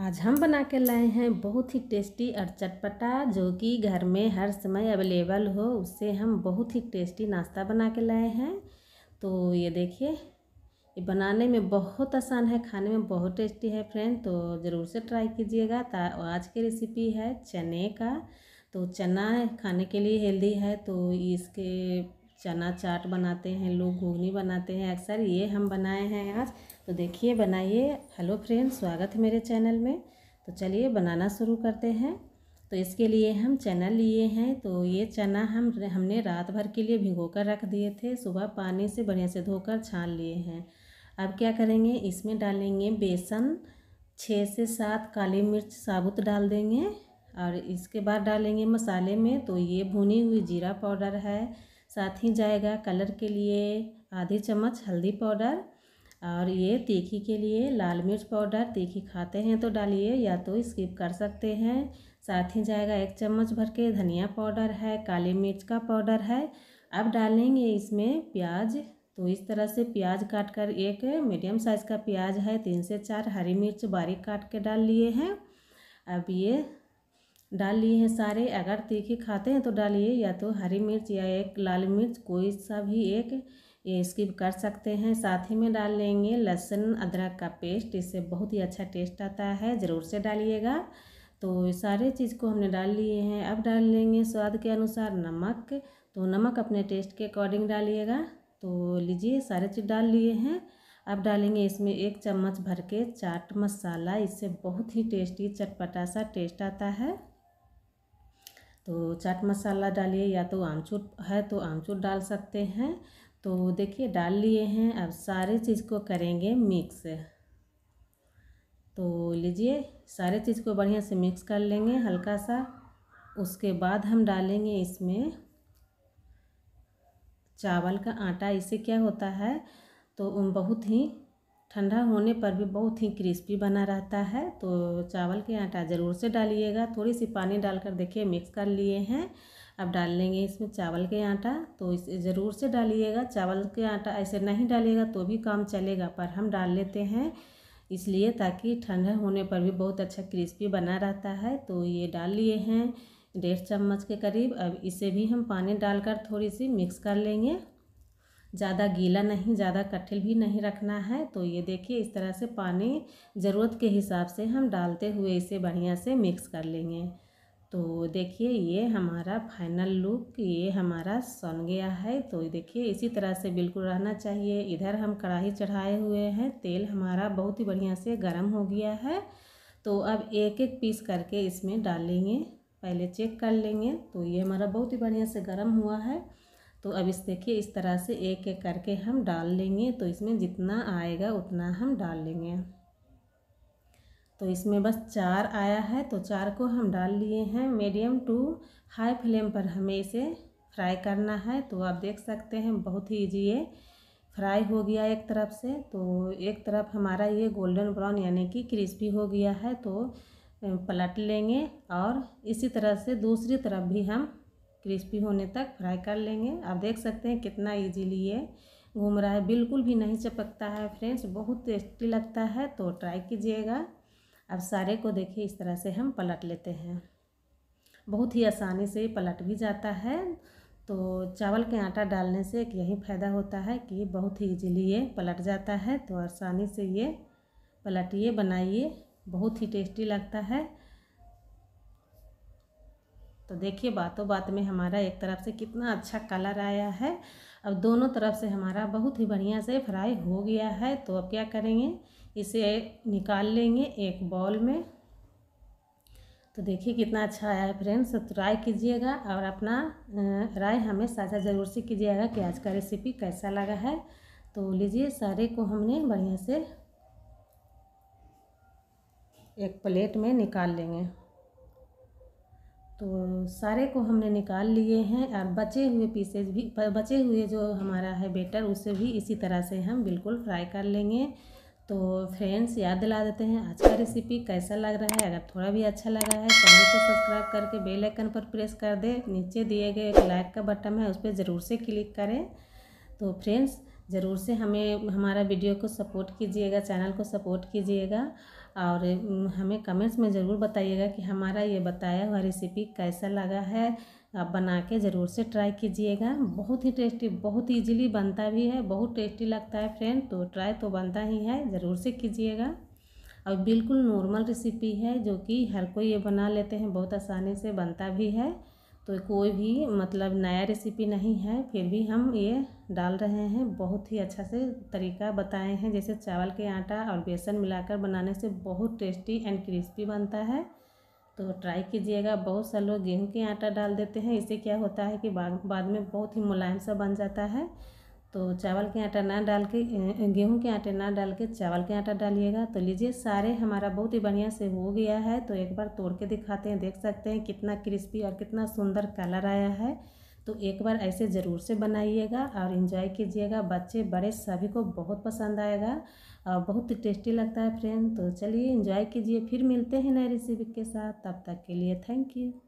आज हम बना के लाए हैं बहुत ही टेस्टी और चटपटा जो कि घर में हर समय अवेलेबल हो उससे हम बहुत ही टेस्टी नाश्ता बना के लाए हैं तो ये देखिए ये बनाने में बहुत आसान है खाने में बहुत टेस्टी है फ्रेंड तो ज़रूर से ट्राई कीजिएगा ता आज की रेसिपी है चने का तो चना खाने के लिए हेल्दी है तो इसके चना चाट बनाते हैं लोग घुगनी बनाते हैं अक्सर ये हम बनाए हैं आज तो देखिए बनाइए हेलो फ्रेंड्स स्वागत है मेरे चैनल में तो चलिए बनाना शुरू करते हैं तो इसके लिए हम चना लिए हैं तो ये चना हम हमने रात भर के लिए भिगो कर रख दिए थे सुबह पानी से बढ़िया से धोकर छान लिए हैं अब क्या करेंगे इसमें डालेंगे बेसन छः से सात काली मिर्च साबुत डाल देंगे और इसके बाद डालेंगे मसाले में तो ये भुनी हुई जीरा पाउडर है साथ ही जाएगा कलर के लिए आधी चम्मच हल्दी पाउडर और ये तीखी के लिए लाल मिर्च पाउडर तीखी खाते हैं तो डालिए या तो स्किप कर सकते हैं साथ ही जाएगा एक चम्मच भर के धनिया पाउडर है काली मिर्च का पाउडर है अब डालेंगे इसमें प्याज तो इस तरह से प्याज काट कर एक मीडियम साइज़ का प्याज है तीन से चार हरी मिर्च बारीक काट के डाल लिए हैं अब ये डाल लिए हैं सारे अगर तीखे खाते हैं तो डालिए या तो हरी मिर्च या एक लाल मिर्च कोई सा भी एक ये स्किप कर सकते हैं साथ ही में डाल लेंगे लहसुन अदरक का पेस्ट इससे बहुत ही अच्छा टेस्ट आता है ज़रूर से डालिएगा तो सारे चीज़ को हमने डाल लिए हैं अब डाल लेंगे स्वाद के अनुसार नमक तो नमक अपने टेस्ट के अकॉर्डिंग डालिएगा तो लीजिए सारे चीज़ डाल लिए हैं अब डालेंगे इसमें एक चम्मच भर के चाट मसाला इससे बहुत ही टेस्टी चटपटा सा टेस्ट आता है तो चाट मसाला डालिए या तो आमचूर है तो आमचूर डाल सकते हैं तो देखिए डाल लिए हैं अब सारे चीज़ को करेंगे मिक्स तो लीजिए सारे चीज़ को बढ़िया से मिक्स कर लेंगे हल्का सा उसके बाद हम डालेंगे इसमें चावल का आटा इसे क्या होता है तो बहुत ही ठंडा होने पर भी बहुत ही क्रिस्पी बना रहता है तो चावल के आटा ज़रूर से डालिएगा थोड़ी सी पानी डालकर देखिए मिक्स कर लिए हैं अब डाल लेंगे इसमें चावल के आटा तो इसे ज़रूर से डालिएगा चावल के आटा ऐसे नहीं डालिएगा तो भी काम चलेगा पर हम डाल लेते हैं इसलिए ताकि ठंडा होने पर भी बहुत अच्छा क्रिस्पी बना रहता है तो ये डाल लिए हैं डेढ़ चम्मच के करीब अब इसे भी हम पानी डालकर थोड़ी सी मिक्स कर लेंगे ज़्यादा गीला नहीं ज़्यादा कठिल भी नहीं रखना है तो ये देखिए इस तरह से पानी ज़रूरत के हिसाब से हम डालते हुए इसे बढ़िया से मिक्स कर लेंगे तो देखिए ये हमारा फाइनल लुक ये हमारा सन गया है तो देखिए इसी तरह से बिल्कुल रहना चाहिए इधर हम कढ़ाई चढ़ाए हुए हैं तेल हमारा बहुत ही बढ़िया से गर्म हो गया है तो अब एक एक पीस करके इसमें डालेंगे पहले चेक कर लेंगे तो ये हमारा बहुत ही बढ़िया से गर्म हुआ है तो अब इस देखिए इस तरह से एक एक करके हम डाल लेंगे तो इसमें जितना आएगा उतना हम डाल लेंगे तो इसमें बस चार आया है तो चार को हम डाल लिए हैं मीडियम टू हाई फ्लेम पर हमें इसे फ्राई करना है तो आप देख सकते हैं बहुत ही ईजी है फ्राई हो गया एक तरफ से तो एक तरफ हमारा ये गोल्डन ब्राउन यानी कि क्रिस्पी हो गया है तो पलट लेंगे और इसी तरह से दूसरी तरफ भी हम क्रिस्पी होने तक फ्राई कर लेंगे आप देख सकते हैं कितना इजीली ये घूम रहा है बिल्कुल भी नहीं चपकता है फ्रेंड्स बहुत टेस्टी लगता है तो ट्राई कीजिएगा अब सारे को देखिए इस तरह से हम पलट लेते हैं बहुत ही आसानी से पलट भी जाता है तो चावल के आटा डालने से एक यही फ़ायदा होता है कि बहुत ही इजीली ये पलट जाता है तो आसानी से ये पलटिए बनाइए बहुत ही टेस्टी लगता है तो देखिए बातों बात में हमारा एक तरफ से कितना अच्छा कलर आया है अब दोनों तरफ से हमारा बहुत ही बढ़िया से फ्राई हो गया है तो अब क्या करेंगे इसे निकाल लेंगे एक बॉल में तो देखिए कितना अच्छा आया है फ्रेंड्स तो कीजिएगा और अपना राय हमें साझा ज़रूर से कीजिएगा कि आज का रेसिपी कैसा लगा है तो लीजिए सारे को हमने बढ़िया से एक प्लेट में निकाल लेंगे तो सारे को हमने निकाल लिए हैं और बचे हुए पीसेज भी बचे हुए जो हमारा है बेटर उसे भी इसी तरह से हम बिल्कुल फ्राई कर लेंगे तो फ्रेंड्स याद दिला देते हैं आज का रेसिपी कैसा लग रहा है अगर थोड़ा भी अच्छा लग रहा है चैनल को सब्सक्राइब करके बेल आइकन पर प्रेस कर दे नीचे दिए गए एक लाइक का बटन है उस पर ज़रूर से क्लिक करें तो फ्रेंड्स ज़रूर से हमें हमारा वीडियो को सपोर्ट कीजिएगा चैनल को सपोर्ट कीजिएगा और हमें कमेंट्स में ज़रूर बताइएगा कि हमारा ये बताया हुआ रेसिपी कैसा लगा है आप बना के ज़रूर से ट्राई कीजिएगा बहुत ही टेस्टी बहुत इजीली बनता भी है बहुत टेस्टी लगता है फ्रेंड तो ट्राई तो बनता ही है ज़रूर से कीजिएगा और बिल्कुल नॉर्मल रेसिपी है जो कि हर कोई ये बना लेते हैं बहुत आसानी से बनता भी है तो कोई भी मतलब नया रेसिपी नहीं है फिर भी हम ये डाल रहे हैं बहुत ही अच्छा से तरीका बताए हैं जैसे चावल के आटा और बेसन मिलाकर बनाने से बहुत टेस्टी एंड क्रिस्पी बनता है तो ट्राई कीजिएगा बहुत सारे लोग गेहूँ के आटा डाल देते हैं इससे क्या होता है कि बाद में बहुत ही मुलायम सा बन जाता है तो चावल के आटा ना डाल के गेहूं के आटे ना डाल के चावल के आटा डालिएगा तो लीजिए सारे हमारा बहुत ही बढ़िया से हो गया है तो एक बार तोड़ के दिखाते हैं देख सकते हैं कितना क्रिस्पी और कितना सुंदर कलर आया है तो एक बार ऐसे ज़रूर से बनाइएगा और इन्जॉय कीजिएगा बच्चे बड़े सभी को बहुत पसंद आएगा और बहुत ही टेस्टी लगता है फ्रेंड तो चलिए इन्जॉय कीजिए फिर मिलते हैं नए रेसिपी के साथ तब तक के लिए थैंक यू